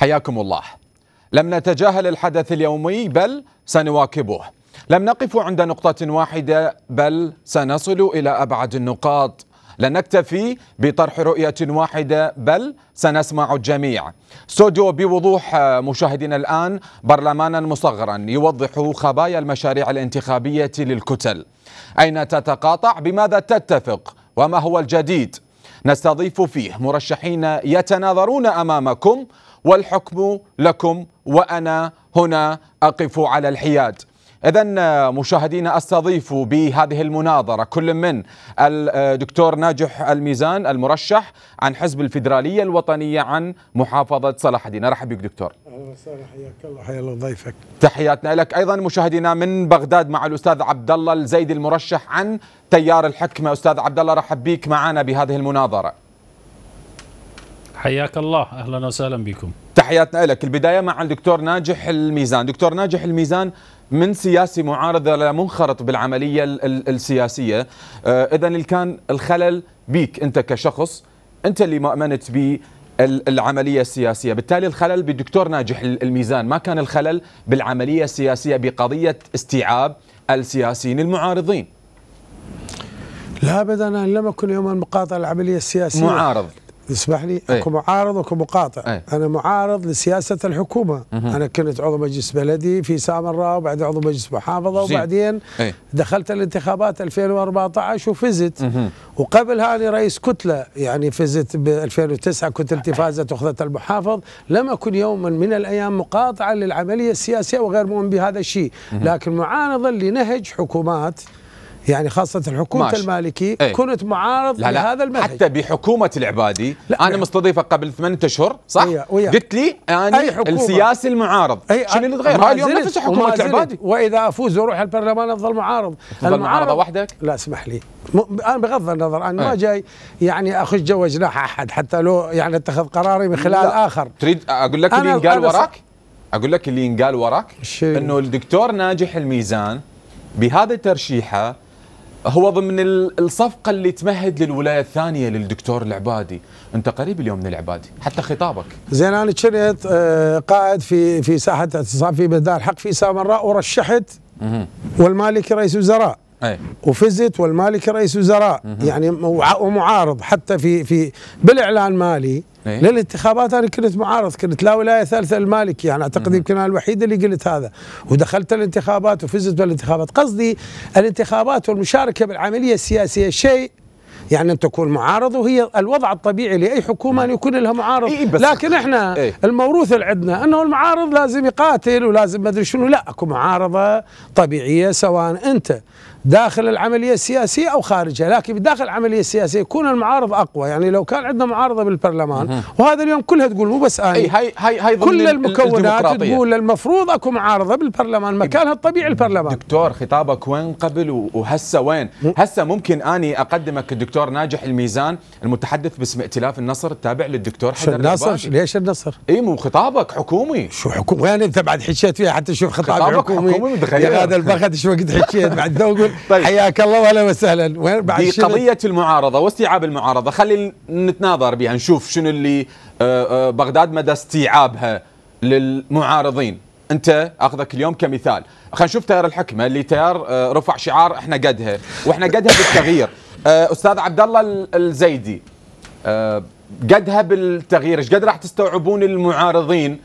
حياكم الله لم نتجاهل الحدث اليومي بل سنواكبه لم نقف عند نقطة واحدة بل سنصل إلى أبعد النقاط لن نكتفي بطرح رؤية واحدة بل سنسمع الجميع استوديو بوضوح مشاهدينا الآن برلمانا مصغرا يوضح خبايا المشاريع الانتخابية للكتل أين تتقاطع بماذا تتفق وما هو الجديد نستضيف فيه مرشحين يتناظرون أمامكم والحكم لكم وأنا هنا أقف على الحياد إذا مشاهدينا استضيف بهذه المناظرة كل من الدكتور ناجح الميزان المرشح عن حزب الفيدرالية الوطنية عن محافظة صلاح الدين، أرحب بك دكتور. أهلا وسهلا حياك الله حيا الله ضيفك. تحياتنا لك أيضا مشاهدينا من بغداد مع الأستاذ عبد الله الزيدي المرشح عن تيار الحكمة، أستاذ عبد الله رحب بك معنا بهذه المناظرة. حياك الله اهلا وسهلا بكم تحياتنا لك البدايه مع الدكتور ناجح الميزان دكتور ناجح الميزان من سياسي معارض منخرط بالعمليه السياسيه آه، اذا كان الخلل بيك انت كشخص انت اللي ما امنت به العملية السياسية بالتالي الخلل بالدكتور ناجح الميزان ما كان الخلل بالعملية السياسية بقضية استيعاب السياسيين المعارضين لا ابدا انا لم اكن يوما مقاطع العمليه السياسيه معارض اسمح لي أي. اكو معارض واكو مقاطع أي. انا معارض لسياسه الحكومه مه. انا كنت عضو مجلس بلدي في سامراء وبعدين عضو مجلس محافظه وبعدين ايه؟ دخلت الانتخابات 2014 وفزت مه. وقبلها انا رئيس كتله يعني فزت ب 2009 كتلتي فازت واخذت المحافظ لم اكن يوما من الايام مقاطعه للعمليه السياسيه وغير مؤمن بهذا الشيء مه. لكن معارضا لنهج حكومات يعني خاصة الحكومة ماشي. المالكي ايه؟ كنت معارض لا لا لهذا المنهج حتى بحكومة العبادي لا أنا ايه؟ مستضيفة قبل ثمانية أشهر صح؟ ويا ويا. قلت لي أنا أي حكومة. السياسي المعارض أي شنو اللي تغير؟ هاي اليوم نفس حكومة العبادي وإذا أفوز وأروح البرلمان أفضل معارض تفضل معارضة وحدك؟ لا اسمح لي م... أنا بغض النظر أنا ايه؟ ما جاي يعني أخش جو جناح أحد حتى لو يعني أتخذ قراري من خلال لا. آخر تريد أقول لك اللي ينقال وراك؟ أقول لك اللي ينقال وراك؟ أنه الدكتور ناجح الميزان بهذا ترشيحه هو ضمن الصفقة اللي تمهد للولاية الثانية للدكتور العبادي أنت قريب اليوم من العبادي حتى خطابك زين أنا كنت آه، قائد في في ساحة اعتصام في بدار حق في سامراء ورشحت والمالكي رئيس وزراء وفزت والمالك رئيس وزراء مه. يعني ومعارض حتى في في بالاعلان مالي أي. للانتخابات انا كنت معارض كنت لا ولايه ثالثه للمالك يعني اعتقد يمكن انا الوحيد اللي قلت هذا ودخلت الانتخابات وفزت بالانتخابات قصدي الانتخابات والمشاركه بالعمليه السياسيه شيء يعني ان تكون معارض وهي الوضع الطبيعي لاي حكومه ان يكون لها معارض إيه بس لكن احنا إيه؟ الموروث اللي عندنا انه المعارض لازم يقاتل ولازم ما ادري شنو لا اكو معارضه طبيعيه سواء انت داخل العمليه السياسيه او خارجها، لكن داخل العمليه السياسيه يكون المعارض اقوى، يعني لو كان عندنا معارضه بالبرلمان وهذا اليوم كلها تقول مو بس انا اي هاي هاي هاي كل المكونات تقول المفروض اكو معارضه بالبرلمان، إيه. مكانها الطبيعي البرلمان دكتور خطابك وين قبل وهسه وين؟ هسه ممكن اني اقدمك الدكتور ناجح الميزان المتحدث باسم ائتلاف النصر التابع للدكتور حسن النصر ليش النصر؟ اي مو خطابك حكومي شو حكومي؟ وين انت بعد حكيت فيها حتى شوف خطابك حكومي خطابك حكومي, حكومي يا هذا البخت شو وقت حكيت بعد طيب،, طيب حياك الله واهلا وسهلا وين بعد قضيه المعارضه واستيعاب المعارضه خلي نتناظر بها نشوف شنو اللي آه، آه، بغداد مدى استيعابها للمعارضين انت اخذك اليوم كمثال خلينا نشوف تيار الحكمه اللي تيار آه، رفع شعار احنا قدها واحنا قدها بالتغيير استاذ عبد الله الزيدي قدها بالتغيير ايش قد راح تستوعبون المعارضين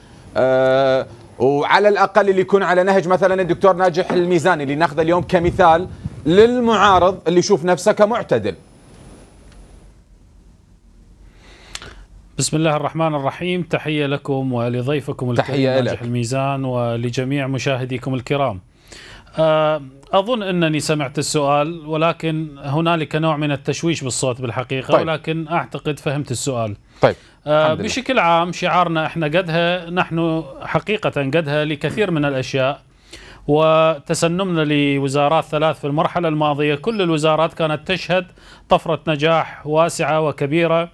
وعلى الاقل اللي يكون على نهج مثلا الدكتور ناجح الميزاني اللي ناخذه اليوم كمثال للمعارض اللي يشوف نفسه كمعتدل بسم الله الرحمن الرحيم تحية لكم ولضيفكم الكريم ناجح الميزان ولجميع مشاهديكم الكرام آه أظن أنني سمعت السؤال ولكن هنالك نوع من التشويش بالصوت بالحقيقة طيب. ولكن أعتقد فهمت السؤال طيب آه بشكل عام شعارنا احنا قدها نحن حقيقة قدها لكثير من الأشياء وتسنمنا لوزارات ثلاث في المرحلة الماضية كل الوزارات كانت تشهد طفرة نجاح واسعة وكبيرة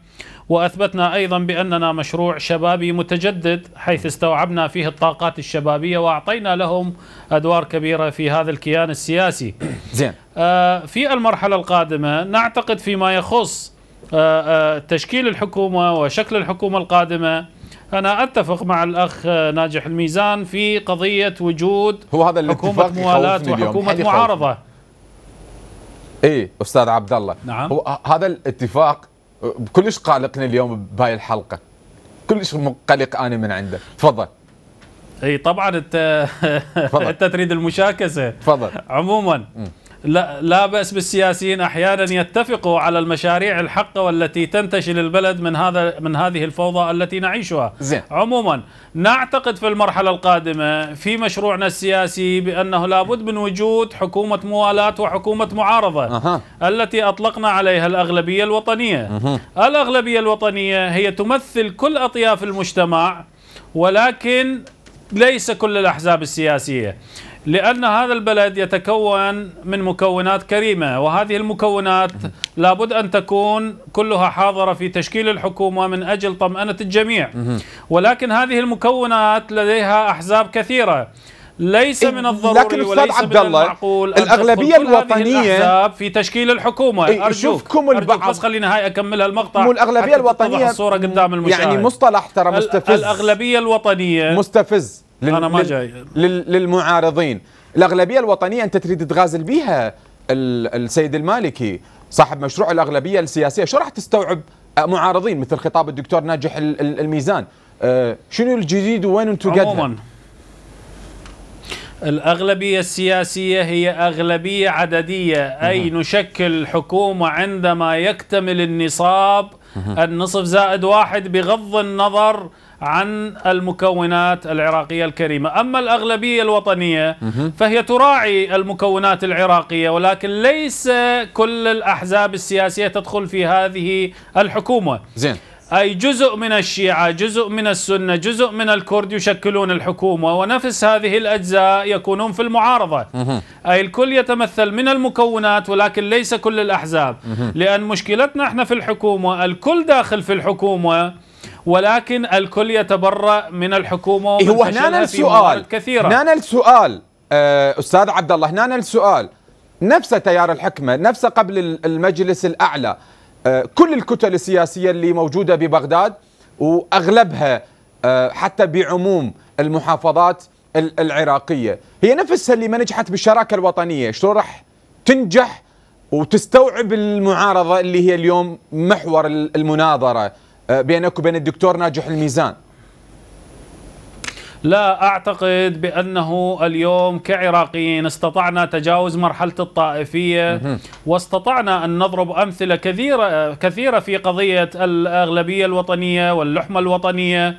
وأثبتنا أيضا بأننا مشروع شبابي متجدد حيث استوعبنا فيه الطاقات الشبابية وأعطينا لهم أدوار كبيرة في هذا الكيان السياسي زين آه، في المرحلة القادمة نعتقد فيما يخص آه، آه، تشكيل الحكومة وشكل الحكومة القادمة أنا أتفق مع الأخ ناجح الميزان في قضية وجود هو هذا حكومة موالاة وحكومة معارضة اي استاذ عبد الله نعم هو هذا الاتفاق كلش قلقني اليوم بهاي الحلقه كلش قلق انا من عنده تفضل اي طبعا انت انت تريد المشاكسه تفضل عموما م. لا, لا بأس بالسياسيين أحيانا يتفقوا على المشاريع الحقة والتي تنتشل البلد من هذا من هذه الفوضى التي نعيشها زين. عموما نعتقد في المرحلة القادمة في مشروعنا السياسي بأنه لابد من وجود حكومة موالاة وحكومة معارضة أه. التي أطلقنا عليها الأغلبية الوطنية أه. الأغلبية الوطنية هي تمثل كل أطياف المجتمع ولكن ليس كل الأحزاب السياسية لأن هذا البلد يتكون من مكونات كريمة وهذه المكونات لابد أن تكون كلها حاضرة في تشكيل الحكومة من أجل طمأنة الجميع ولكن هذه المكونات لديها أحزاب كثيرة ليس من الضروري لكن وليس عبد الله من المعقول الاغلبيه الوطنيه في تشكيل الحكومه أرجوكم يشوفكم البعض بس خليني هاي اكملها المقطع مو الاغلبيه الوطنيه الصوره قدام يعني المشاهد يعني مصطلح ترى مستفز الاغلبيه الوطنيه مستفز لل أنا ما جاي لل للمعارضين الأغلبية الوطنية أنت تريد تغازل بها السيد المالكي صاحب مشروع الأغلبية السياسية شو راح تستوعب معارضين مثل خطاب الدكتور ناجح الميزان آه، شنو الجديد وين انتم قدها الأغلبية السياسية هي أغلبية عددية أي نشكل حكومة عندما يكتمل النصاب النصف زائد واحد بغض النظر عن المكونات العراقية الكريمة أما الأغلبية الوطنية فهي تراعي المكونات العراقية ولكن ليس كل الأحزاب السياسية تدخل في هذه الحكومة زين أي جزء من الشيعة جزء من السنة جزء من الكرد يشكلون الحكومة ونفس هذه الأجزاء يكونون في المعارضة أي الكل يتمثل من المكونات ولكن ليس كل الأحزاب لأن مشكلتنا احنا في الحكومة الكل داخل في الحكومة ولكن الكل يتبرأ من الحكومة إيه، ومن هو هنا السؤال كثيرة هنا السؤال آه، أستاذ عبد الله هنا السؤال نفس تيار الحكمة نفس قبل المجلس الأعلى آه، كل الكتل السياسية اللي موجودة ببغداد وأغلبها آه، حتى بعموم المحافظات العراقية هي نفسها اللي ما نجحت بالشراكة الوطنية شلون راح تنجح وتستوعب المعارضة اللي هي اليوم محور المناظرة بينك آه، وبين الدكتور ناجح الميزان لا اعتقد بانه اليوم كعراقيين استطعنا تجاوز مرحله الطائفيه واستطعنا ان نضرب امثله كثيره كثيره في قضيه الاغلبيه الوطنيه واللحمه الوطنيه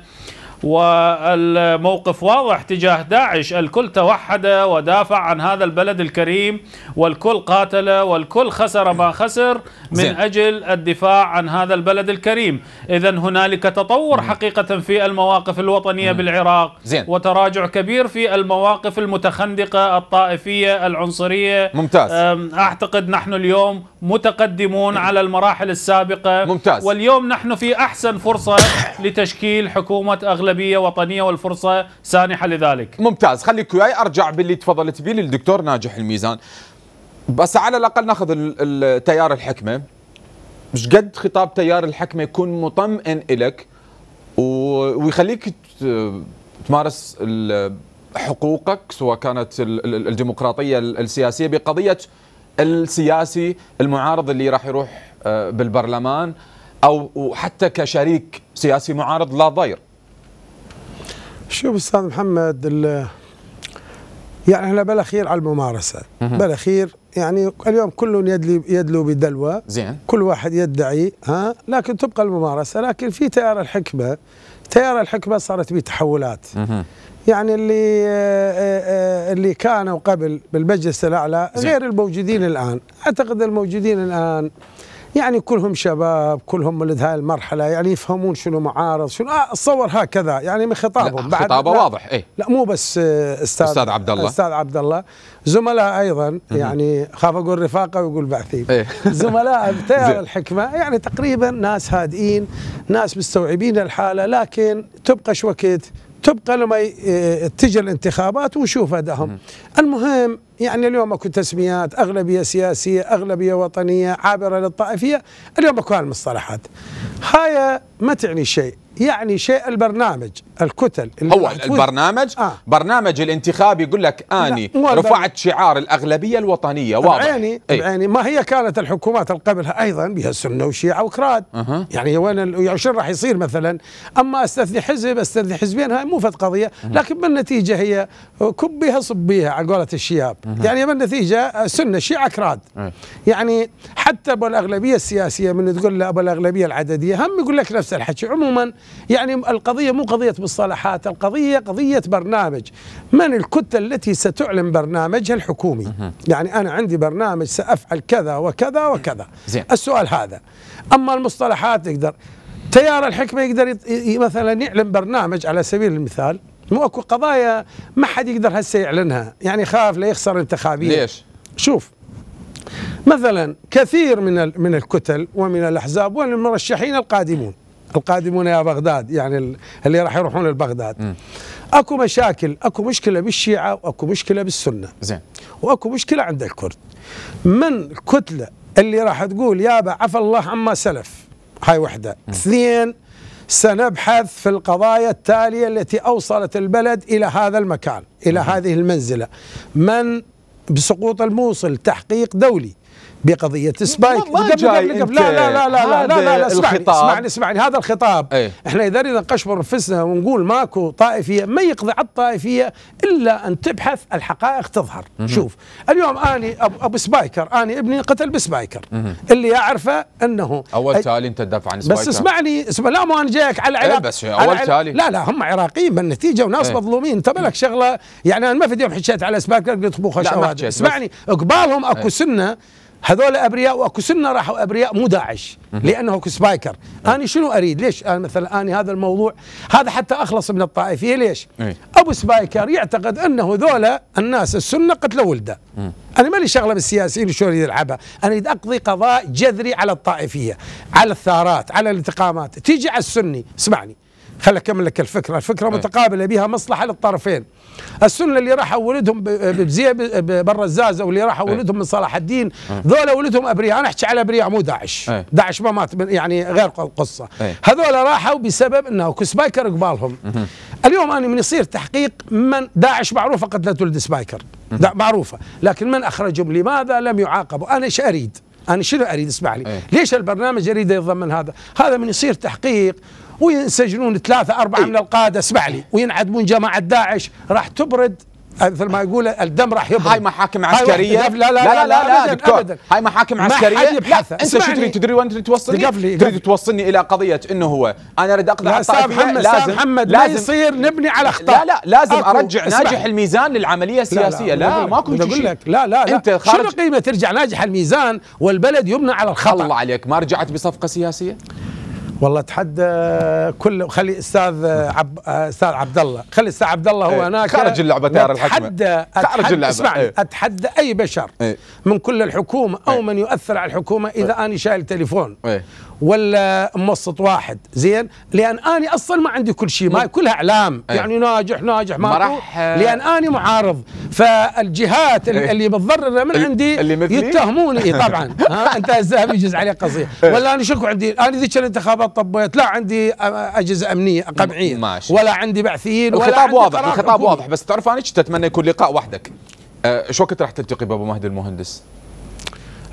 والموقف واضح تجاه داعش الكل توحد ودافع عن هذا البلد الكريم والكل قاتل والكل خسر ما خسر من زين. أجل الدفاع عن هذا البلد الكريم إذا هنالك تطور مم. حقيقة في المواقف الوطنية مم. بالعراق زين. وتراجع كبير في المواقف المتخندقة الطائفية العنصرية ممتاز أعتقد نحن اليوم متقدمون مم. على المراحل السابقة ممتاز. واليوم نحن في أحسن فرصة لتشكيل حكومة أغلب أغلبية وطنية والفرصة سانحة لذلك ممتاز خليك وياي أرجع باللي تفضلت به للدكتور ناجح الميزان بس على الأقل ناخذ تيار الحكمة مش قد خطاب تيار الحكمة يكون مطمئن إلك ويخليك تمارس حقوقك سواء كانت الديمقراطية السياسية بقضية السياسي المعارض اللي راح يروح آه، بالبرلمان او حتى كشريك سياسي معارض لا ضير شوف استاذ محمد يعني احنا بلا خير على الممارسه بلا خير يعني اليوم كل يدلي يدلو بدلوه زين كل واحد يدعي ها لكن تبقى الممارسه لكن في تيار الحكمه تيار الحكمه صارت به تحولات يعني اللي آه، آه، اللي كانوا قبل بالمجلس الاعلى غير الموجودين الان اعتقد الموجودين الان يعني كلهم شباب كلهم ولد هاي المرحلة يعني يفهمون شنو معارض شنو آه، أتصور آه هكذا يعني من خطابهم بعد خطابه لا واضح إيه؟ لا مو بس آه، أستاذ أستاذ عبد الله أستاذ عبد الله زملاء أيضا يعني خاف أقول رفاقة ويقول بعثين إيه؟ زملاء بتيار الحكمة يعني تقريبا ناس هادئين ناس مستوعبين الحالة لكن تبقى شوكت تبقى لما آه، تجي الانتخابات ونشوف ادائهم المهم يعني اليوم اكو تسميات اغلبيه سياسيه اغلبيه وطنيه عابره للطائفيه اليوم اكو هالمصطلحات هاي ما تعني شيء يعني شيء البرنامج الكتل اللي هو البرنامج آه. برنامج الانتخاب يقول لك اني رفعت شعار الاغلبيه الوطنيه واضح بعيني بعيني إيه. ما هي كانت الحكومات قبلها ايضا بها سنه وشيعه وكراد أه. يعني وين يعني راح يصير مثلا اما استثني حزب استثني حزبين هاي مو فت قضيه أه. لكن بالنتيجه هي كبيها صبيها على قولة الشياب أه. يعني من نتيجة سنه شيعه كراد إيه. يعني حتى ابو الاغلبيه السياسيه من تقول ابو الاغلبيه العدديه هم يقول لك نفس الحكي عموما يعني القضيه مو قضيه مصطلحات القضيه قضيه برنامج من الكتله التي ستعلن برنامجها الحكومي يعني انا عندي برنامج سافعل كذا وكذا وكذا زين. السؤال هذا اما المصطلحات يقدر تيار الحكمه يقدر مثلا يعلن برنامج على سبيل المثال اكو قضايا ما حد يقدر هسه يعلنها يعني خاف لا يخسر انتخابيه ليش شوف مثلا كثير من من الكتل ومن الاحزاب ومن المرشحين القادمون القادمون يا بغداد يعني اللي راح يروحون لبغداد اكو مشاكل اكو مشكله بالشيعه واكو مشكله بالسنه زين واكو مشكله عند الكرد من الكتله اللي راح تقول يابا عفى الله عما سلف هاي وحده اثنين سنبحث في القضايا التالية التي أوصلت البلد إلى هذا المكان إلى هذه المنزلة من بسقوط الموصل تحقيق دولي بقضيه سبايك ما قبل جاي قبل لا لا لا لا لا لا, لا اسمعني اسمعني اسمعني هذا الخطاب ايه؟ احنا اذا نريد نقشبر نفسنا ونقول ماكو طائفيه ما يقضي على الطائفيه الا ان تبحث الحقائق تظهر مم. شوف اليوم اني ابو سبايكر اني ابني قتل بسبايكر مم. اللي اعرفه انه اول تالي انت تدافع عن سبايكر بس اسمعني اسمع لا مو انا جايك على إيه، العراق ايه بس اول تالي لا لا هم عراقيين بالنتيجه وناس ايه؟ مظلومين انت لك شغله يعني انا ما في يوم حشيت على سبايكر قلت بوخش اسمعني قبالهم إيه. اكو سنه هذول ابرياء سنه راحوا ابرياء مو داعش لانه سبايكر نعم. انا شنو اريد ليش انا مثلا انا هذا الموضوع هذا حتى اخلص من الطائفيه ليش إيه. ابو سبايكر يعتقد انه ذولا الناس السنه قتلوا ولده انا مالي شغله بالسياسيين شلون يلعبها انا اريد اقضي قضاء جذري على الطائفيه على الثارات على الانتقامات تيجي على السني اسمعني خل اكمل لك الفكره الفكره إيه. متقابله بها مصلحه للطرفين السنه اللي راح اولدهم بزي برا الزازه واللي راح إيه. اولدهم من صلاح الدين إيه. ذولا ولدهم ابرياء انا احكي على ابرياء مو داعش داعش ما مات يعني غير القصه هذول راحوا بسبب انه كسبايكر قبالهم اليوم انا من يصير تحقيق من داعش معروفه سبايكر السبايكر معروفه لكن من اخرجهم لماذا لم يعاقبوا انا ايش اريد انا شنو اريد اسمع لي أيه. ليش البرنامج يريد يضمن هذا هذا من يصير تحقيق وينسجنون ثلاثة أربعة من القادة اسمع لي وينعدمون جماعة داعش راح تبرد مثل ما يقول الدم راح يبرد هاي محاكم عسكرية لا لا لا لا, لا, لا, لا دكتور أبداً هاي محاكم عسكرية لا انت شو تريد تدري وين تريد توصلني؟ قبلي تريد توصلني الى قضية انه هو انا اريد على الطائفة محمد لازم محمد لا يصير نبني على اخطاء لا لا لازم ارجع ناجح الميزان للعملية السياسية لا ماكو اقول لك لا لا انت خارج شنو قيمة ترجع ناجح الميزان والبلد يبنى على الخطأ الله عليك ما رجعت بصفقة سياسية؟ والله اتحدى كل خلي استاذ عب... استاذ عبد الله خلي استاذ عبد الله هو إيه، هناك خارج اللعبه تيار الحكمه اتحدى خارج اللعبه اسمعني ايه؟ اتحدى اي بشر ايه؟ من كل الحكومه او ايه؟ من يؤثر على الحكومه اذا ايه؟ اني شايل تليفون ايه؟ ولا موسط واحد زين لان اني اصلا ما عندي كل شيء ما كلها اعلام ايه؟ يعني ناجح ناجح ما راح لان اني معارض فالجهات ايه؟ اللي متضرره من عندي يتهموني إيه، طبعا ها انت الزهبي يجوز عليه قصير إيه. ولا انا شكو عندي انا ذيك الانتخابات طبيت لا عندي اجهزه امنيه قمعيه ماشي. ولا عندي بعثيين ولا الخطاب واضح الخطاب واضح بس تعرف انا كنت اتمنى يكون لقاء وحدك أه شو وقت راح تلتقي بابو مهدي المهندس؟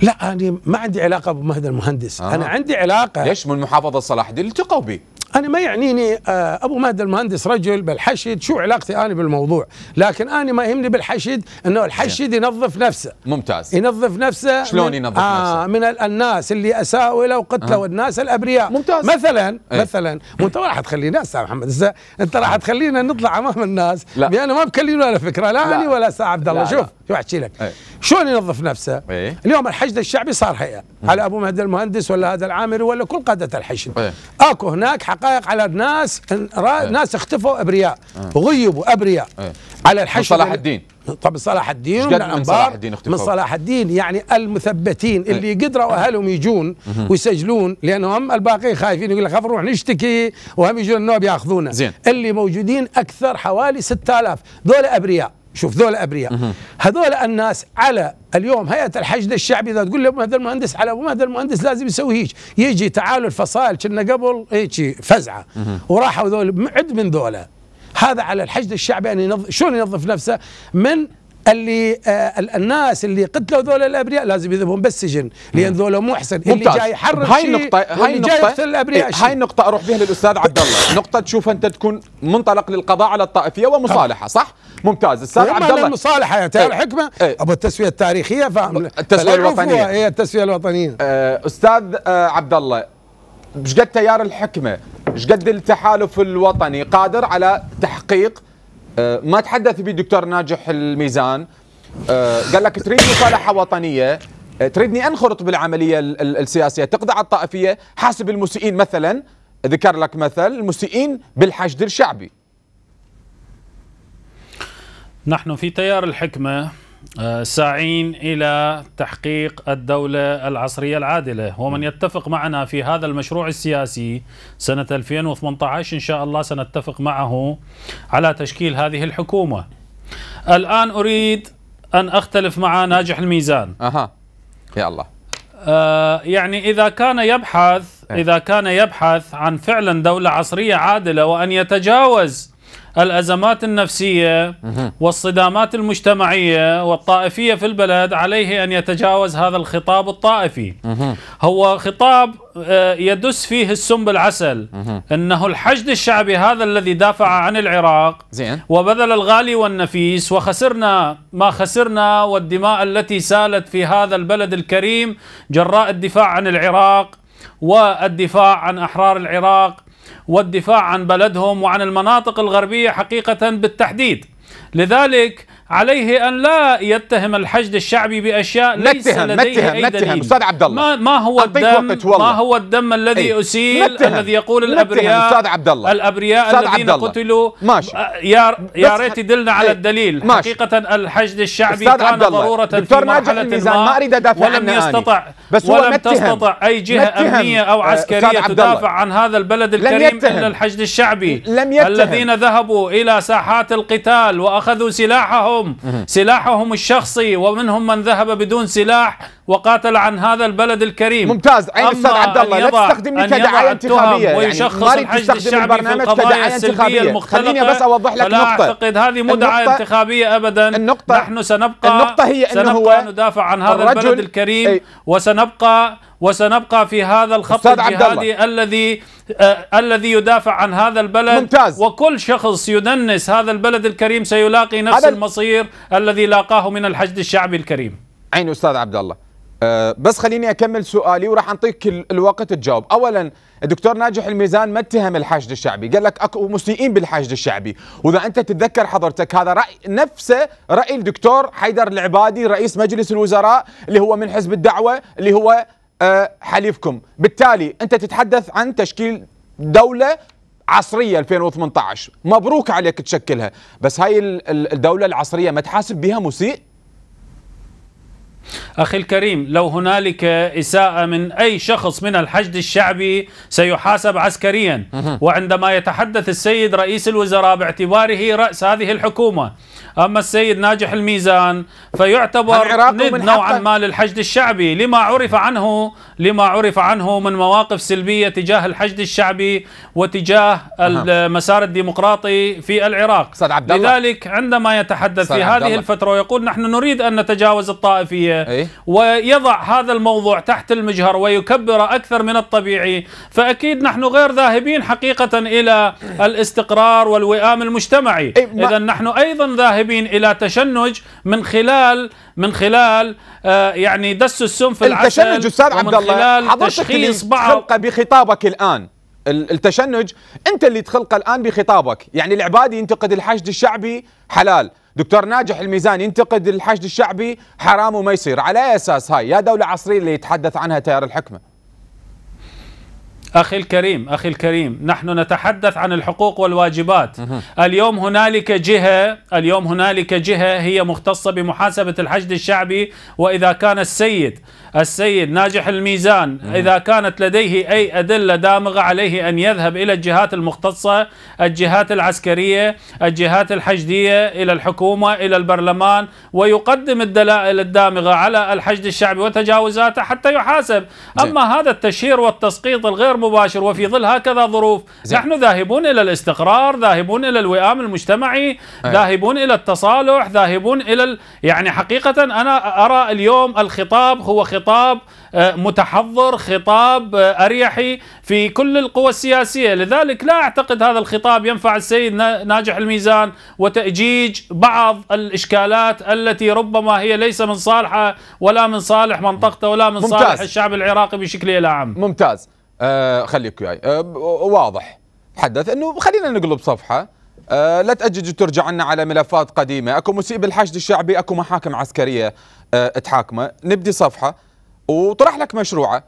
لا انا ما عندي علاقه بابو مهدي المهندس آه. انا عندي علاقه ليش من محافظه صلاح الدين التقوا به أنا ما يعنيني آه، أبو مهد المهندس رجل بالحشد شو علاقتي أنا بالموضوع لكن أنا ما يهمني بالحشد أنه الحشد ينظف نفسه ممتاز ينظف نفسه شلون ينظف نفسه آه نفسه من الناس اللي أساءوا له وقتلوا آه. والناس الأبرياء ممتاز مثلا ايه؟ مثلا وأنت راح تخلينا ناس محمد أنت راح آه. تخلينا نطلع أمام الناس لا. بأنه يعني ما مكلين ولا فكرة لا, لا. أنا ولا ساعة عبد الله شوف شو أحكي لك ايه؟ شلون ينظف نفسه ايه؟ اليوم الحشد الشعبي صار هيئة على أبو مهد المهندس ولا هذا العامري ولا كل قادة الحشد ايه؟ أكو هناك حق حقائق على ناس إيه. ناس اختفوا ابرياء غيبوا ابرياء إيه. على الحشد صلاح الدين طب صلاح الدين من صلاح الدين من صلاح الدين يعني المثبتين إيه. اللي قدروا اهلهم يجون ويسجلون لانهم الباقي خايفين يقول لك خاف نروح نشتكي وهم يجون النوب ياخذونا زين. اللي موجودين اكثر حوالي 6000 ذولا ابرياء شوف ذول ابرياء هذول الناس على اليوم هيئه الحشد الشعبي اذا تقول لهم هذا المهندس على ابو هذا المهندس لازم يسوي هيك يجي تعالوا الفصائل كنا قبل هيك فزعه وراحوا ذول عد من ذولا هذا على الحشد الشعبي ان يعني ينظف شلون ينظف نفسه من اللي آه الناس اللي قتلوا ذول الابرياء لازم يذبهم بالسجن لان ذول مو احسن اللي جاي يحرر هاي النقطة هاي النقطة الابرياء إيه، هاي النقطة اروح فيها للاستاذ عبد الله، نقطة تشوف انت تكون منطلق للقضاء على الطائفية ومصالحة صح؟ ممتاز استاذ إيه، عبد الله المصالحة يا ترى الحكمة إيه. ابو التسوية التاريخية فاهم التسوية الوطنية هي التسوية الوطنية استاذ آه، عبد الله مش قد تيار الحكمة؟ مش قد التحالف الوطني قادر على تحقيق آه، ما تحدث به الدكتور ناجح الميزان آه، قال لك تريد مصالحه وطنيه آه، تريدني انخرط بالعمليه السياسيه تقضي على الطائفيه حاسب المسيئين مثلا ذكر لك مثل المسيئين بالحشد الشعبي نحن في تيار الحكمه آه، ساعين الى تحقيق الدوله العصريه العادله ومن يتفق معنا في هذا المشروع السياسي سنه 2018 ان شاء الله سنتفق معه على تشكيل هذه الحكومه. الان اريد ان اختلف مع ناجح الميزان. اها يا الله. آه يعني اذا كان يبحث إيه. اذا كان يبحث عن فعلا دوله عصريه عادله وان يتجاوز الأزمات النفسية والصدامات المجتمعية والطائفية في البلد عليه أن يتجاوز هذا الخطاب الطائفي هو خطاب آه، يدس فيه السم بالعسل أنه الحشد الشعبي هذا الذي دافع عن العراق وبذل الغالي والنفيس وخسرنا ما خسرنا والدماء التي سالت في هذا البلد الكريم جراء الدفاع عن العراق والدفاع عن أحرار العراق والدفاع عن بلدهم وعن المناطق الغربية حقيقة بالتحديد لذلك عليه ان لا يتهم الحشد الشعبي باشياء ليس نتهم لديه نتهم اي نتهم دليل استاذ عبد الله ما, ما هو الدم ما هو الدم الذي ايه؟ اسيل متهم. الذي يقول الابرياء عبد الله الابرياء الذين قتلوا ماشي آه، يا يا ريت دلنا على إيه. الدليل ماشي حقيقه الحشد الشعبي كان ضروره في مرحله ما, ما اريد ادافع ولم يستطع بس ولم تستطع أي جهة أمنية أو آه، عسكرية تدافع عن هذا البلد الكريم إلا الحشد الشعبي لم يتهم الذين ذهبوا إلى ساحات القتال وأخذوا سلاحهم سلاحهم الشخصي ومنهم من ذهب بدون سلاح وقاتل عن هذا البلد الكريم ممتاز عين استاذ عبد الله لا تستخدمني كدعايه انتخابيه يعني ويشخص يعني الحشد الشعبي في كدعايه انتخابيه المختلقه خليني بس اوضح لك نقطه لا اعتقد هذه مو دعايه انتخابيه ابدا النقطه نحن سنبقى النقطه هي انه سنبقى ندافع عن هذا البلد الكريم وسنبقى وسنبقى في هذا الخط الجهادي الذي آه الذي يدافع عن هذا البلد ممتاز. وكل شخص يدنس هذا البلد الكريم سيلاقي نفس المصير الذي لاقاه من الحشد الشعبي الكريم عين استاذ عبد الله آه، بس خليني اكمل سؤالي وراح اعطيك الوقت تجاوب اولا الدكتور ناجح الميزان ما اتهم الحشد الشعبي قال لك اكو مسيئين بالحشد الشعبي واذا انت تتذكر حضرتك هذا راي نفسه راي الدكتور حيدر العبادي رئيس مجلس الوزراء اللي هو من حزب الدعوه اللي هو آه، حليفكم بالتالي انت تتحدث عن تشكيل دوله عصريه 2018 مبروك عليك تشكلها بس هاي الدوله العصريه ما تحاسب بها مسيء أخي الكريم لو هنالك إساءة من أي شخص من الحشد الشعبي سيحاسب عسكريا وعندما يتحدث السيد رئيس الوزراء باعتباره رأس هذه الحكومة أما السيد ناجح الميزان فيعتبر ند نوعا ما للحشد الشعبي لما عرف عنه لما عرف عنه من مواقف سلبية تجاه الحشد الشعبي وتجاه المسار الديمقراطي في العراق عبد الله. لذلك عندما يتحدث في هذه الفترة ويقول نحن نريد أن نتجاوز الطائفية أي؟ ويضع هذا الموضوع تحت المجهر ويكبر أكثر من الطبيعي فأكيد نحن غير ذاهبين حقيقة إلى الاستقرار والوئام المجتمعي إيه، إذا نحن أيضا ذاهبين المذاهبين الى تشنج من خلال من خلال آه يعني دس السم في العسل التشنج استاذ عبد الله حضرتك اللي تخلقه بخطابك الان التشنج انت اللي تخلقه الان بخطابك يعني العبادي ينتقد الحشد الشعبي حلال دكتور ناجح الميزان ينتقد الحشد الشعبي حرام وما يصير على اي اساس هاي يا دوله عصريه اللي يتحدث عنها تيار الحكمه أخي الكريم أخي الكريم نحن نتحدث عن الحقوق والواجبات اليوم هنالك جهة اليوم هنالك جهة هي مختصة بمحاسبة الحشد الشعبي وإذا كان السيد السيد ناجح الميزان إذا كانت لديه أي أدلة دامغة عليه أن يذهب إلى الجهات المختصة الجهات العسكرية الجهات الحشدية إلى الحكومة إلى البرلمان ويقدم الدلائل الدامغة على الحشد الشعبي وتجاوزاته حتى يحاسب أما هذا التشهير والتسقيط الغير مباشر وفي ظل هكذا ظروف زي. نحن ذاهبون إلى الاستقرار ذاهبون إلى الوئام المجتمعي أي. ذاهبون إلى التصالح ذاهبون إلى ال... يعني حقيقة أنا أرى اليوم الخطاب هو خطاب آه، متحضر خطاب آه، أريحي في كل القوى السياسية لذلك لا أعتقد هذا الخطاب ينفع السيد ناجح الميزان وتأجيج بعض الإشكالات التي ربما هي ليس من صالحه ولا من صالح منطقته ولا من ممتاز. صالح الشعب العراقي بشكل العام ممتاز آه خليك وياي يعني. آه واضح حدث انه خلينا نقلب صفحه آه لا تأجج ترجع لنا على ملفات قديمه اكو مسيء بالحشد الشعبي اكو محاكم عسكريه آه تحاكمه نبدي صفحه وطرح لك مشروعه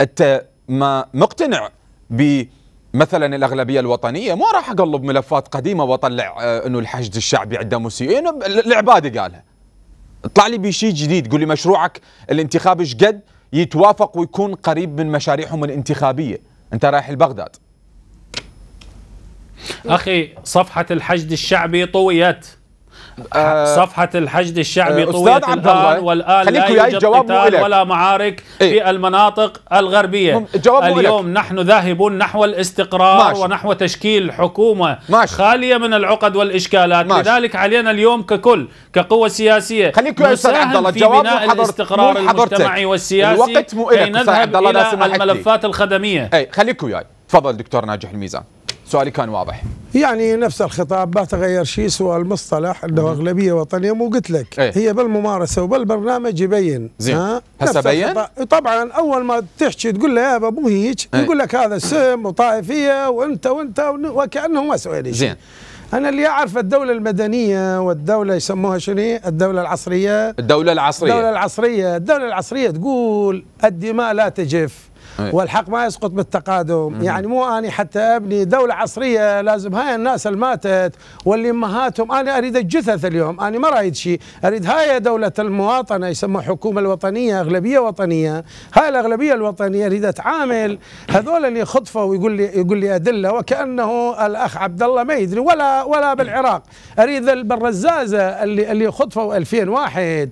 انت ما مقتنع ب مثلا الاغلبيه الوطنيه مو راح اقلب ملفات قديمه واطلع آه انه الحشد الشعبي عنده مسيئين العبادي قالها اطلع لي بشيء جديد قول لي مشروعك الانتخابي ايش قد يتوافق ويكون قريب من مشاريعهم الانتخابيه انت رايح لبغداد اخي صفحه الحشد الشعبي طويت آه، صفحة الحشد الشعبي طويلة الآن والآن لا يوجد قتال ولا معارك إيه؟ في المناطق الغربية اليوم لك. نحن ذاهبون نحو الاستقرار ماشي. ونحو تشكيل حكومة ماشي. خالية من العقد والإشكالات ماشي. لذلك علينا اليوم ككل كقوة سياسية خليك يا أستاذ عبد الله بناء الاستقرار المجتمعي والسياسي الوقت مو إلك كي نذهب إلى الملفات الخدمية أي خليك وياي تفضل دكتور ناجح الميزان سؤالي كان واضح يعني نفس الخطاب ما تغير شيء سوى المصطلح انه اغلبيه وطنيه مو قلت لك ايه؟ هي بالممارسه وبالبرنامج يبين زين ها هسه بين؟ طبعا اول ما تحكي تقول له يابا مو هيك إيه. يقول لك هذا سم وطائفيه وانت وانت, وكانه ما سوى شيء زين انا اللي اعرف الدوله المدنيه والدوله يسموها شنو الدوله العصريه الدوله العصريه الدوله العصريه الدوله العصريه تقول الدماء لا تجف إيه. والحق ما يسقط بالتقادم مم. يعني مو أنا حتى أبني دولة عصرية لازم هاي الناس اللي ماتت واللي أمهاتهم أنا أريد الجثث اليوم أنا ما رايد شيء أريد هاي دولة المواطنة يسمى حكومة الوطنية أغلبية وطنية هاي الأغلبية الوطنية أريد أتعامل هذول اللي خطفه ويقول لي يقول لي أدلة وكأنه الأخ عبد الله ما يدري ولا ولا بالعراق أريد بالرزازة اللي اللي خطفوا 2001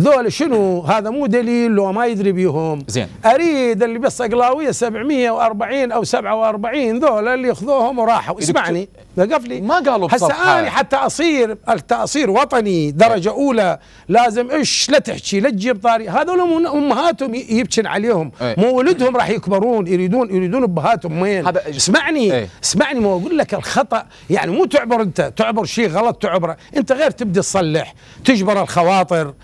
ذول شنو هذا مو دليل لو ما يدري بيهم زين اريد اللي بس اقلاويه 740 او 47 ذول اللي ياخذوهم وراحوا اسمعني وقف لي ما قالوا هسه انا حتى اصير التاصير وطني درجه ايه. اولى لازم ايش لا تحكي لا تجيب طاري هذول امهاتهم يبكن عليهم ايه. مو ولدهم راح يكبرون يريدون يريدون ابهاتهم وين اسمعني ايه. اسمعني ما اقول لك الخطا يعني مو تعبر انت تعبر شيء غلط تعبره انت غير تبدي تصلح تجبر الخواطر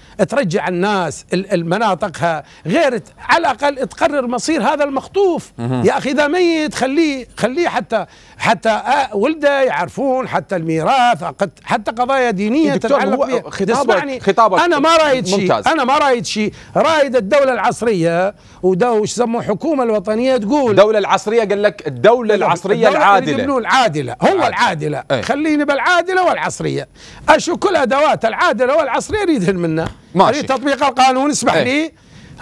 ترجع الناس مناطقها غير على الاقل تقرر مصير هذا المخطوف يا اخي اذا ميت خليه خليه حتى حتى آه، ولده يعرفون حتى الميراث حتى قضايا دينيه تتعلق بها خطابك, خطابك انا ما رايد شيء انا ما رايد شيء رايد الدوله العصريه وش يسموه الحكومه الوطنيه تقول الدوله العصريه قال لك الدوله العصريه الدولة العادله العادله هو العادله إيه. خليني بالعادله والعصريه اشو كل ادوات العادله والعصريه يريدهن منا ماشي. اريد تطبيق القانون اسمح ايه. لي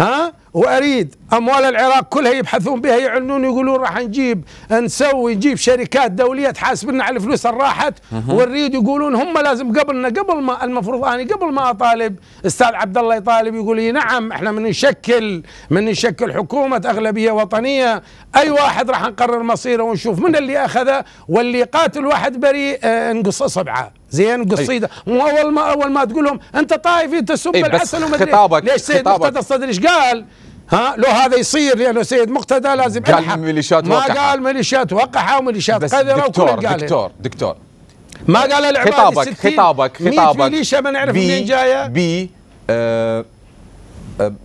ها واريد اموال العراق كلها يبحثون بها يعلنون يقولون راح نجيب نسوي نجيب شركات دوليه تحاسبنا على الفلوس اللي راحت ونريد يقولون هم لازم قبلنا قبل ما المفروض اني قبل ما اطالب استاذ عبد الله يطالب يقول لي نعم احنا من نشكل من نشكل حكومه اغلبيه وطنيه اي واحد راح نقرر مصيره ونشوف من اللي اخذه واللي قاتل واحد بريء آه، نقصه صبعه زين القصيده طيب. مو اول ما اول ما تقول لهم انت طائفي انت سب إيه، الحسن ومدري إيه. ليش سيد مقتدى الصدر ايش قال؟ ها لو هذا يصير لانه سيد مقتدى لازم قال ميليشيات ما وقحة. قال ميليشيات وقحه وميليشيات قذره دكتور وكل دكتور دكتور ما قال العباد خطابك خطابك خطابك ميليشيا ما نعرف منين جايه بي آه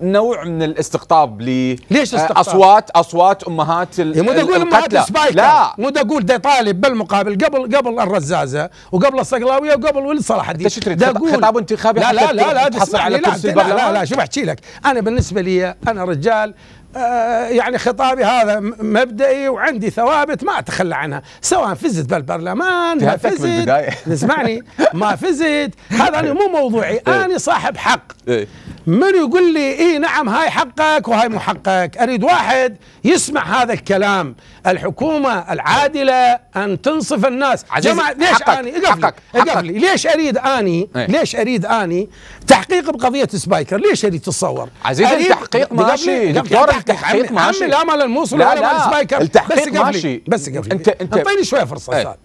نوع من الاستقطاب لي ليش آه، استقطاب؟ اصوات اصوات امهات إيه، مو اقول امهات سبايكر لا مو اقول ده طالب بالمقابل قبل قبل الرزازه وقبل الصقلاويه وقبل ولد صلاح الدين ايش تريد خطاب انتخابي لا لا لا لا تحصل على لا لا لا شوف احكي لك انا بالنسبه لي انا رجال آه، يعني خطابي هذا مبدئي وعندي ثوابت ما اتخلى عنها سواء فزت بالبرلمان ما فزت اسمعني ما فزت هذا أنا مو موضوعي إيه. انا صاحب حق إيه. من يقول لي اي نعم هاي حقك وهاي مو حقك اريد واحد يسمع هذا الكلام الحكومه العادله ان تنصف الناس جماعه ليش حقك اني اقف حقك, حقك لي ليش اريد اني إيه. ليش اريد اني تحقيق بقضيه سبايكر ليش اريد تتصور عزيزي التحقيق ماشي دكتور التحقيق عم ماشي عم مال الموصل لا لا اسمعي التحقيق بس ماشي بس قبل انت انت اعطيني شويه فرصه ايه.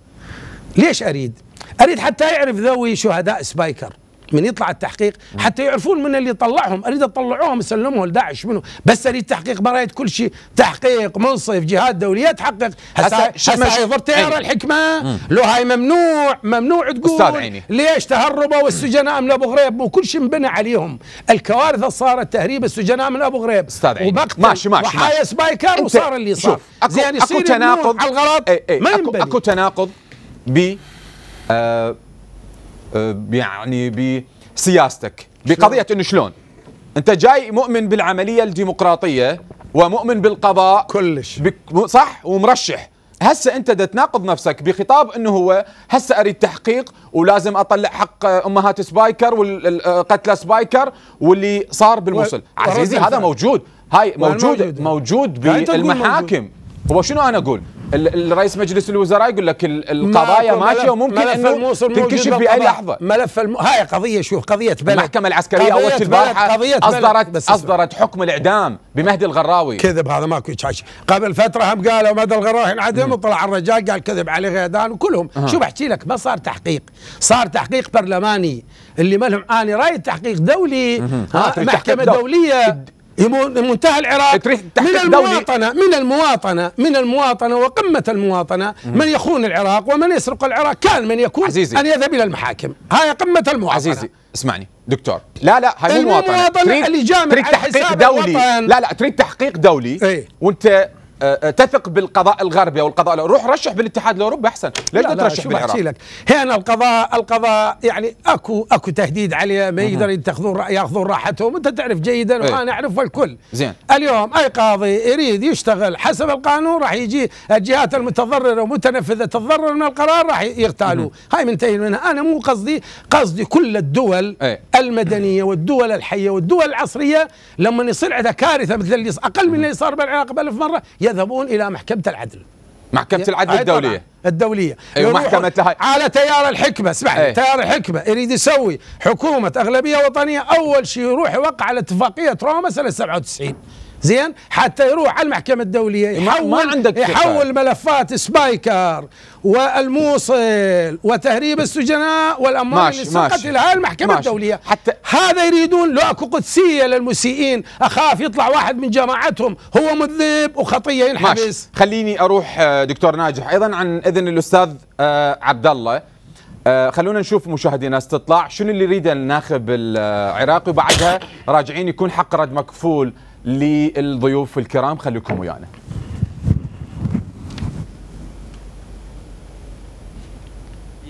ليش اريد؟ اريد حتى يعرف ذوي شهداء سبايكر من يطلع التحقيق حتى يعرفون من اللي طلعهم اريد اطلعوهم يسلموهم لداعش منه بس اريد تحقيق برايت كل شيء تحقيق منصف جهات دوليه تحقق هسه هسه ضربت الحكمه لو هاي ممنوع ممنوع تقول عيني. ليش تهربوا والسجناء من ابو غريب وكل شيء مبنى عليهم الكوارث صارت تهريب السجناء من ابو غريب استاذ عيني ماشي ماشي وحايا سبايكر وصار اللي صار اكو, زي يعني أكو تناقض على الغلط اي اي اكو, أكو تناقض ب آه آه، يعني بسياستك بقضيه انه شلون انت جاي مؤمن بالعمليه الديمقراطيه ومؤمن بالقضاء كلش صح ومرشح هسه انت دا تناقض نفسك بخطاب انه هو هسه اريد تحقيق ولازم اطلع حق امهات سبايكر والقتله آه، سبايكر واللي صار بالموصل و... عزيزي هذا موجود هاي موجود يعني موجود بالمحاكم هو شنو انا اقول الرئيس مجلس الوزراء يقول لك القضايا ماشيه وممكن انه تنكشف في اي لحظه ملف الم... هاي قضيه شوف قضيه بلد المحكمه العسكريه اول البارحه اصدرت بس اصدرت حكم الاعدام بمهدي الغراوي كذب هذا ماكو حاجه قبل فتره هم قالوا مهدي الغراوي انعدم وطلع الرجال قال كذب علي غيدان وكلهم أه. شو بحكي لك ما صار تحقيق صار تحقيق برلماني اللي ما لهم اني راي تحقيق دولي أه. محكمه دوليه منتهى العراق إيه، من المواطنة من المواطنة من المواطنة وقمة المواطنة من يخون العراق ومن يسرق العراق كان من يكون عزيزي. أن يذهب إلى المحاكم هاي قمة المواطنة عزيزي اسمعني دكتور لا لا هاي مو مواطنة تريد, تريد تحقيق دولي الوطن. لا لا تريد تحقيق دولي ايه؟ وانت آه، آه، تثق بالقضاء الغربي او القضاء روح رشح بالاتحاد الاوروبي احسن ليش لا ترشح لا بالعراق لك هنا القضاء القضاء يعني اكو اكو تهديد عليه ما يقدر يتخذون ياخذون راحتهم انت تعرف جيدا ايه وانا اعرف الكل زين اليوم اي قاضي يريد يشتغل حسب القانون راح يجي الجهات المتضرره ومتنفذه تتضرر من القرار راح يغتالوه هاي منتهي منها انا مو قصدي قصدي كل الدول ايه المدنيه والدول الحيه والدول العصريه لما يصير عندها كارثه مثل اللي اقل من اللي صار بالعراق بألف مره يذهبون الى محكمه العدل محكمة العدل الدولية الدولية أيوة محكمة على تيار الحكمة اسمح لي إيه. تيار الحكمة يريد يسوي حكومة أغلبية وطنية أول شيء يروح يوقع على اتفاقية روما سنة 97 زين حتى يروح على المحكمة الدولية يحول ما عندك يحول ملفات سبايكر والموصل وتهريب السجناء والأموال للسقط إلى المحكمة ماشي الدولية حتى هذا يريدون لو أكو قدسية للمسيئين أخاف يطلع واحد من جماعتهم هو مذنب وخطية ينحبس خليني أروح آه، دكتور ناجح أيضا عن إذن الأستاذ آه، عبد الله آه، خلونا نشوف مشاهدينا استطلاع شنو اللي يريده الناخب العراقي وبعدها راجعين يكون حق رد مكفول للضيوف الكرام خليكم ويانا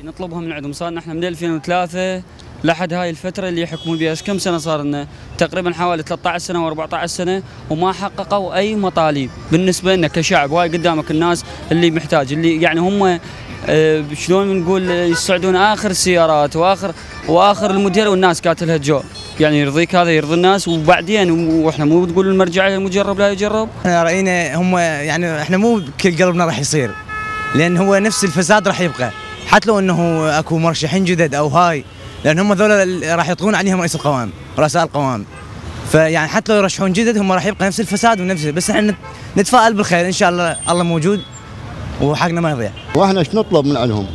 نطلبها من عندهم صار نحن من 2003 لحد هاي الفترة اللي يحكمون بها كم سنة صار لنا؟ تقريبا حوالي 13 سنة و14 سنة وما حققوا أي مطالب بالنسبة لنا كشعب واي قدامك الناس اللي محتاج اللي يعني هم أه شلون نقول آه، يصعدون آخر السيارات وآخر وآخر المدير والناس قاتلها جو يعني يرضيك هذا يرضي الناس وبعدين واحنا مو بتقول المرجعيه مجرب لا يجرب احنا راينا هم يعني احنا مو بكل قلبنا راح يصير لان هو نفس الفساد راح يبقى حتى لو انه اكو مرشحين جدد او هاي لان هم ذولا راح يطغون عليهم رئيس القوام رؤساء القوام فيعني حتى لو يرشحون جدد هم راح يبقى نفس الفساد ونفس بس احنا نتفائل بالخير ان شاء الله الله موجود وحقنا ما يضيع. واحنا ايش نطلب من عندهم؟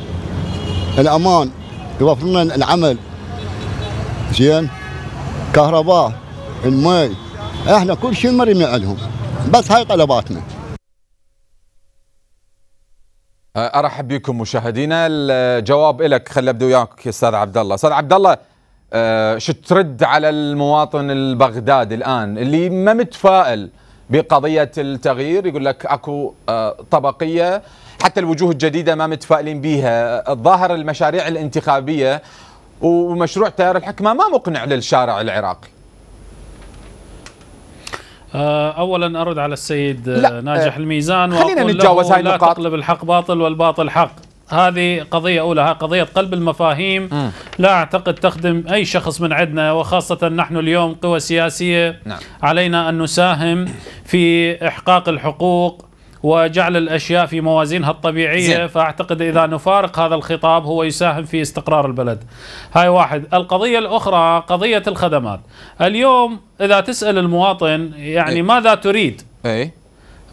الامان يوفر لنا العمل زين كهرباء المي احنا كل شيء من عندهم بس هاي طلباتنا أه، ارحب بكم مشاهدينا الجواب لك خلي ابدا وياك استاذ عبد الله استاذ عبد الله أه، شو ترد على المواطن البغدادي الان اللي ما متفائل بقضيه التغيير يقول لك اكو أه، طبقيه حتى الوجوه الجديده ما متفائلين بها الظاهر المشاريع الانتخابيه ومشروع تيار الحكمه ما مقنع للشارع العراقي آه، اولا ارد على السيد آه، لا. آه، ناجح الميزان خلينا نتجاوز هاي النقاط لا تقلب الحق باطل والباطل حق هذه قضية أولى قضية قلب المفاهيم م. لا أعتقد تخدم أي شخص من عندنا وخاصة نحن اليوم قوى سياسية نعم. علينا أن نساهم في إحقاق الحقوق وجعل الأشياء في موازينها الطبيعية زين. فأعتقد إذا نفارق هذا الخطاب هو يساهم في استقرار البلد هاي واحد القضية الأخرى قضية الخدمات اليوم إذا تسأل المواطن يعني ايه. ماذا تريد ايه.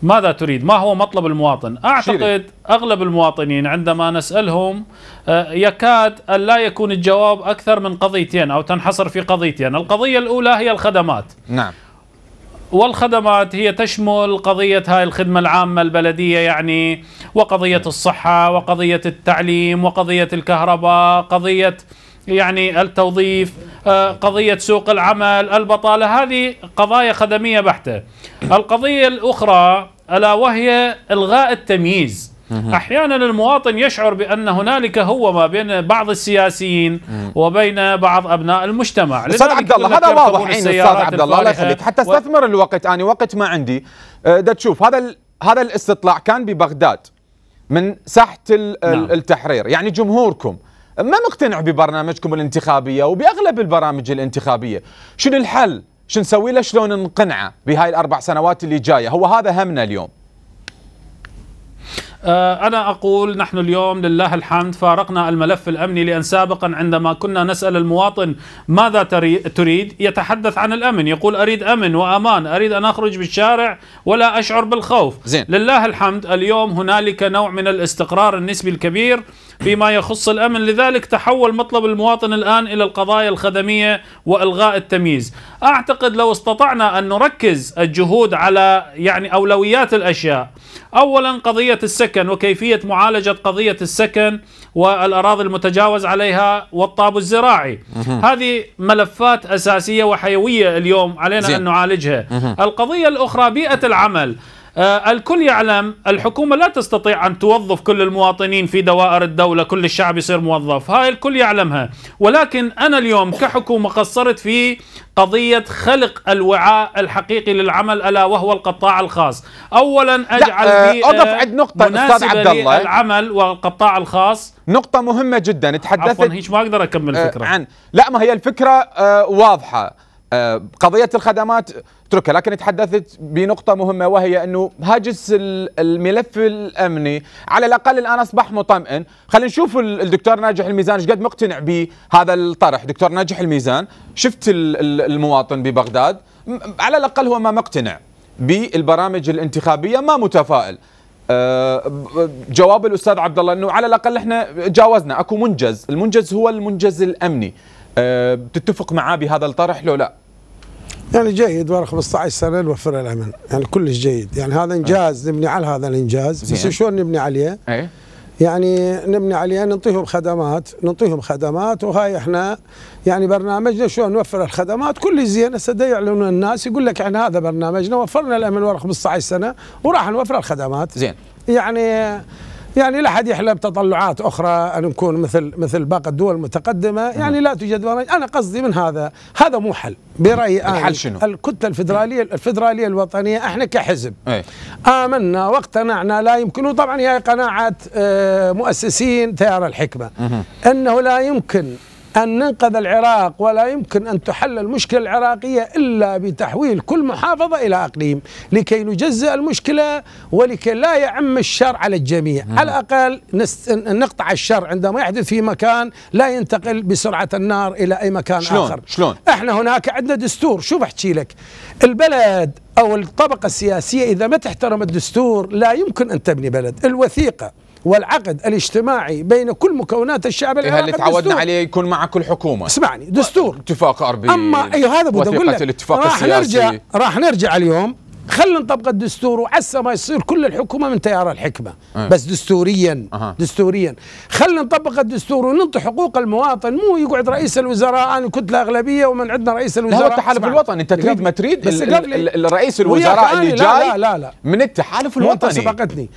ماذا تريد ما هو مطلب المواطن إيه. أعتقد شيري. أغلب المواطنين عندما نسألهم آه، يكاد أن لا يكون الجواب أكثر من قضيتين أو تنحصر في قضيتين القضية الأولى هي الخدمات نعم والخدمات هي تشمل قضية هاي الخدمة العامة البلدية يعني وقضية الصحة وقضية التعليم وقضية الكهرباء قضية يعني التوظيف آه، قضية سوق العمل البطالة هذه قضايا خدمية بحتة القضية الأخرى ألا وهي إلغاء التمييز أحيانا المواطن يشعر بأن هنالك هو ما بين بعض السياسيين وبين بعض أبناء المجتمع أستاذ عبد الله هذا واضح إيه، أستاذ عبد الله الله يخليك حتى استثمر و... الوقت اني وقت ما عندي أه، ده تشوف هذا ال... هذا الاستطلاع كان ببغداد من ساحة ال... نعم. التحرير يعني جمهوركم ما مقتنع ببرنامجكم الانتخابية وبأغلب البرامج الانتخابية شنو الحل شو نسوي له شلون نقنعه بهاي الأربع سنوات اللي جاية هو هذا همنا اليوم آه، أنا أقول نحن اليوم لله الحمد فارقنا الملف الأمني لأن سابقا عندما كنا نسأل المواطن ماذا تريد يتحدث عن الأمن يقول أريد أمن وأمان أريد أن أخرج بالشارع ولا أشعر بالخوف زين. لله الحمد اليوم هنالك نوع من الاستقرار النسبي الكبير فيما يخص الأمن لذلك تحول مطلب المواطن الآن إلى القضايا الخدمية وإلغاء التمييز أعتقد لو استطعنا أن نركز الجهود على يعني أولويات الأشياء أولا قضية السكن وكيفية معالجة قضية السكن والأراضي المتجاوز عليها والطاب الزراعي هذه ملفات أساسية وحيوية اليوم علينا زين. أن نعالجها القضية الأخرى بيئة العمل آه، الكل يعلم الحكومة لا تستطيع أن توظف كل المواطنين في دوائر الدولة كل الشعب يصير موظف هاي الكل يعلمها ولكن أنا اليوم كحكومة قصرت في قضية خلق الوعاء الحقيقي للعمل ألا وهو القطاع الخاص أولا أجعل آه، آه، أضف عند نقطة أستاذ عبد الله العمل والقطاع الخاص نقطة مهمة جدا تحدثت عفوا هيش ما أقدر أكمل الفكرة عن لا ما هي الفكرة واضحة آه، قضية الخدمات اتركها لكن تحدثت بنقطة مهمة وهي أنه هاجس الملف الأمني على الأقل الآن أصبح مطمئن خلينا نشوف الدكتور ناجح الميزان ايش قد مقتنع بهذا الطرح دكتور ناجح الميزان شفت المواطن ببغداد على الأقل هو ما مقتنع بالبرامج الانتخابية ما متفائل آه، جواب الأستاذ عبد الله أنه على الأقل احنا جاوزنا أكو منجز المنجز هو المنجز الأمني آه، تتفق معاه بهذا الطرح لو لا يعني جيد ورا 15 سنه نوفر الامن، يعني كلش جيد يعني هذا انجاز آه. نبني على هذا الانجاز بس شلون نبني عليه؟ أي. يعني نبني عليه نعطيهم خدمات نعطيهم خدمات وهاي احنا يعني برنامجنا شلون نوفر الخدمات كل زين هسه يعلنون الناس يقول لك احنا هذا برنامجنا وفرنا الامن ورا 15 سنه وراح نوفر الخدمات زين يعني يعني لا حد يحلم تطلعات اخرى ان نكون مثل مثل باقي الدول المتقدمه نعم. يعني لا توجد انا قصدي من هذا هذا مو حل برايي انا الحل آه، شنو؟ الكتله الفدراليه نعم. الفدراليه الوطنيه احنا كحزب أي. امنا واقتنعنا لا يمكن وطبعا هي قناعه آه، مؤسسين تيار الحكمه انه لا يمكن أن ننقذ العراق ولا يمكن أن تحل المشكلة العراقية إلا بتحويل كل محافظة إلى أقليم لكي نجزئ المشكلة ولكي لا يعم الشر على الجميع مم. نعم. على الأقل نست... نقطع الشر عندما يحدث في مكان لا ينتقل بسرعة النار إلى أي مكان شلون؟ آخر شلون؟ إحنا هناك عندنا دستور شوف أحكي لك البلد أو الطبقة السياسية إذا ما تحترم الدستور لا يمكن أن تبني بلد الوثيقة والعقد الاجتماعي بين كل مكونات الشعب إيه، العراقي اللي تعودنا عليه يكون مع كل حكومه اسمعني دستور اتفاق اربي اما اي أيوه، هذا بدي اقول لك راح نرجع راح نرجع اليوم خلنا نطبق الدستور وعسى ما يصير كل الحكومه من تيار الحكمه أيه. بس دستوريا أه. دستوريا خلنا نطبق الدستور وننطي حقوق المواطن مو يقعد رئيس الوزراء انا كتله اغلبيه ومن عندنا رئيس الوزراء هو التحالف الوطني انت تريد ما تريد بس رئيس الوزراء اللي جاي لا لا لا. من التحالف الوطني سبقتني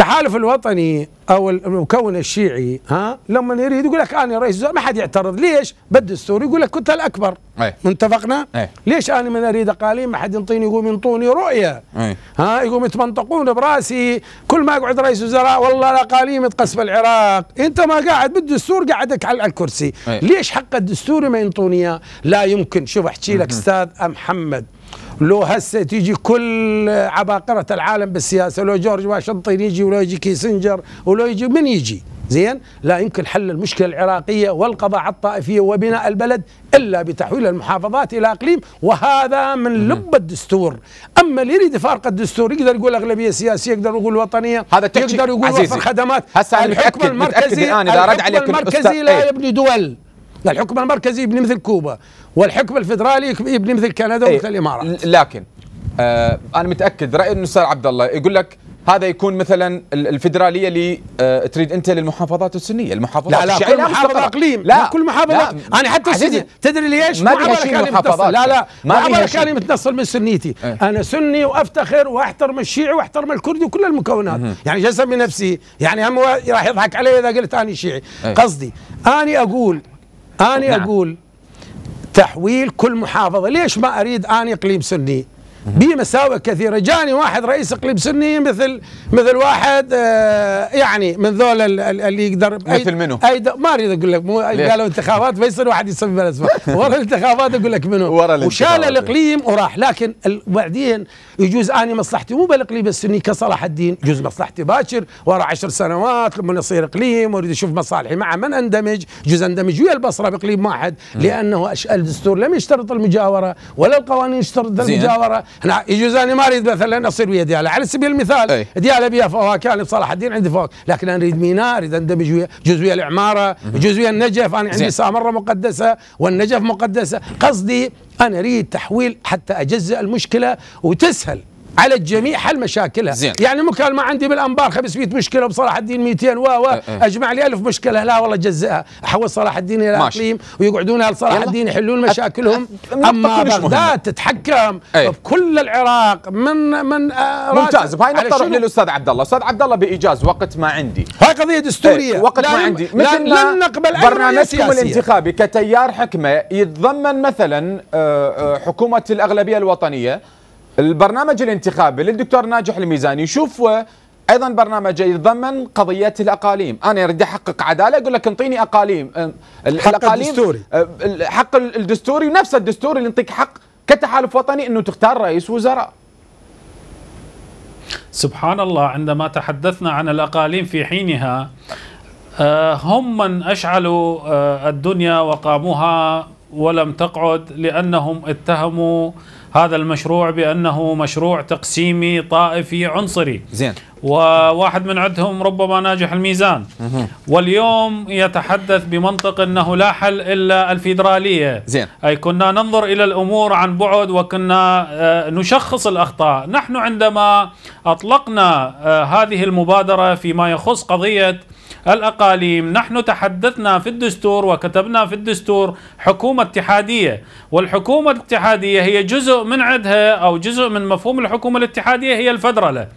التحالف الوطني او المكون الشيعي ها لما يريد يقول لك انا رئيس ما حد يعترض ليش؟ بالدستور يقول لك كنت الاكبر أيه. اتفقنا؟ أيه. ليش انا من اريد اقاليم ما حد ينطيني يقوم ينطوني رؤيه أيه. ها يقوم يتمنطقون براسي كل ما اقعد رئيس وزراء والله الاقاليم تقسم العراق انت ما قاعد بالدستور قعدك على الكرسي أيه. ليش حق الدستور ما ينطوني اياه؟ لا يمكن شوف احكي لك استاذ محمد لو هسه تيجي كل عباقرة العالم بالسياسة لو جورج واشنطن يجي ولو يجي كيسنجر ولو يجي من يجي زين لا يمكن حل المشكلة العراقية والقضاء على الطائفية وبناء البلد إلا بتحويل المحافظات إلى أقليم وهذا من لب الدستور أما اللي يريد يفارق الدستور يقدر يقول أغلبية سياسية يقدر يقول وطنية هذا يقدر يقول وفر خدمات هسه الحكم المركزي الآن إذا رد عليك المركزي لا إيه. يبني دول الحكم المركزي يبني مثل كوبا والحكم الفدرالي يبني مثل كندا إيه، ومثل الامارات لكن آه انا متاكد راي الاستاذ عبد الله يقول لك هذا يكون مثلا الفدراليه اللي آه تريد انت للمحافظات السنيه المحافظات لا لا كل محافظه اقليم لا, لا كل محافظه لا انا حتى سنية تدري ليش ما ابغى محافظات لا لا ما ابغى كاني متنصل من سنيتي اه. انا سني وافتخر واحترم الشيعي واحترم الكردي وكل المكونات مه. يعني جسمي نفسي يعني هم راح يضحك علي اذا قلت اني شيعي اه. قصدي اني اقول أنا نعم. أقول تحويل كل محافظة ليش ما أريد أنا إقليم سني بمساوئ كثيرة جاني واحد رئيس اقليم سني مثل مثل واحد آه، يعني من ذول اللي يقدر مثل منو؟ أي ما اريد اقول لك مو قالوا انتخابات فيصير واحد يسمي الاسماء ورا الانتخابات اقول لك منو ورا وشال الاقليم وراح لكن بعدين يجوز اني مصلحتي مو بالاقليم السني كصلاح الدين يجوز مصلحتي باكر ورا عشر سنوات لما نصير اقليم واريد اشوف مصالحي مع من اندمج يجوز اندمج ويا البصره باقليم واحد لانه الدستور لم يشترط المجاوره ولا القوانين يشترط المجاوره نعم يجوز انا ما اريد مثلا اصير ويا ديالا على سبيل المثال أي. ديالى بيها فواكه انا بصلاح الدين عندي فواكه لكن انا اريد ميناء اريد اندمج ويا يجوز ويا العماره يجوز ويا النجف انا عندي سامره مقدسه والنجف مقدسه قصدي انا اريد تحويل حتى اجزء المشكله وتسهل على الجميع حل مشاكلها زين. يعني ما عندي بالأنبار 500 مشكلة وبصلاح الدين 200 و و أه، أه. أجمع لي 1000 مشكلة لا والله جزئها أحول صلاح الدين إلى أقليم ويقعدون أهل صلاح الدين يحلون مشاكلهم أما بغداد تتحكم أي. بكل العراق من من آه، ممتاز بهاي نقترح للأستاذ عبد الله أستاذ عبد الله بإيجاز وقت ما عندي هاي قضية دستورية أي. وقت ما عندي مثل لن نقبل برنامجكم الانتخابي كتيار حكمة يتضمن مثلا حكومة الأغلبية الوطنية البرنامج الانتخابي للدكتور ناجح الميزاني شوف ايضا برنامج يتضمن قضيه الاقاليم، انا اريد احقق عداله اقول لك انطيني اقاليم حق الاقاليم الدستوري الحق الدستوري ونفس الدستور اللي ينطيك حق كتحالف وطني انه تختار رئيس وزراء. سبحان الله عندما تحدثنا عن الاقاليم في حينها آه، هم من اشعلوا آه، الدنيا وقاموها ولم تقعد لانهم اتهموا هذا المشروع بانه مشروع تقسيمي طائفي عنصري زين وواحد من عندهم ربما ناجح الميزان واليوم يتحدث بمنطق انه لا حل الا الفيدراليه زين اي كنا ننظر الى الامور عن بعد وكنا آه، نشخص الاخطاء نحن عندما اطلقنا آه، هذه المبادره فيما يخص قضيه الأقاليم نحن تحدثنا في الدستور وكتبنا في الدستور حكومة اتحادية والحكومة الاتحادية هي جزء من عدها أو جزء من مفهوم الحكومة الاتحادية هي الفدرالة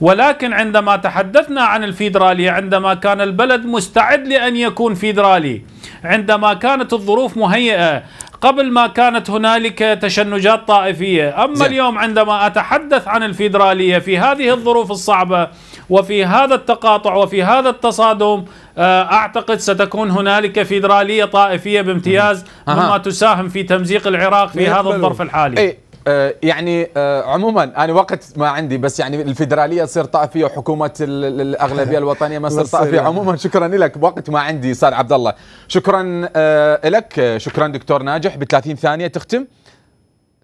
ولكن عندما تحدثنا عن الفيدرالية عندما كان البلد مستعد لأن يكون فيدرالي عندما كانت الظروف مهيئة قبل ما كانت هنالك تشنجات طائفية أما زي. اليوم عندما أتحدث عن الفيدرالية في هذه الظروف الصعبة وفي هذا التقاطع وفي هذا التصادم آه، اعتقد ستكون هنالك فيدراليه طائفيه بامتياز مما تساهم في تمزيق العراق في هذا الظرف الحالي أي. آه، يعني آه، عموما انا وقت ما عندي بس يعني الفدراليه تصير طائفيه وحكومه الاغلبيه الوطنيه ما تصير طائفيه عموما شكرا لك وقت ما عندي صار عبد الله شكرا لك شكرا دكتور ناجح ب 30 ثانيه تختم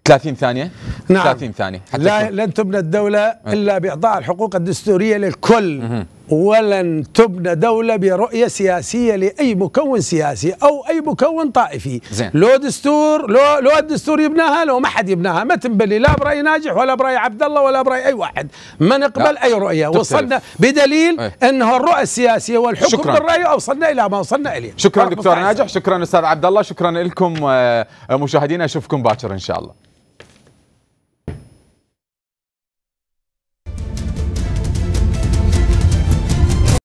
30 ثانية نعم 30 ثانية حتى لا لن تبنى الدولة إيه. إلا بإعطاء الحقوق الدستورية للكل مه. ولن تبنى دولة برؤية سياسية لأي مكون سياسي أو أي مكون طائفي زين. لو دستور لو, لو الدستور يبناها لو ما حد يبناها ما تنبني لا برأي ناجح ولا برأي عبد الله ولا برأي أي واحد ما نقبل لا. أي رؤية تبتلف. وصلنا بدليل ايه. أنه الرؤى السياسية والحكم شكرا. بالرأي أوصلنا إلى ما وصلنا إليه شكرا دكتور ناجح شكرا أستاذ عبد الله شكرا لكم آه، مشاهدينا أشوفكم باكر إن شاء الله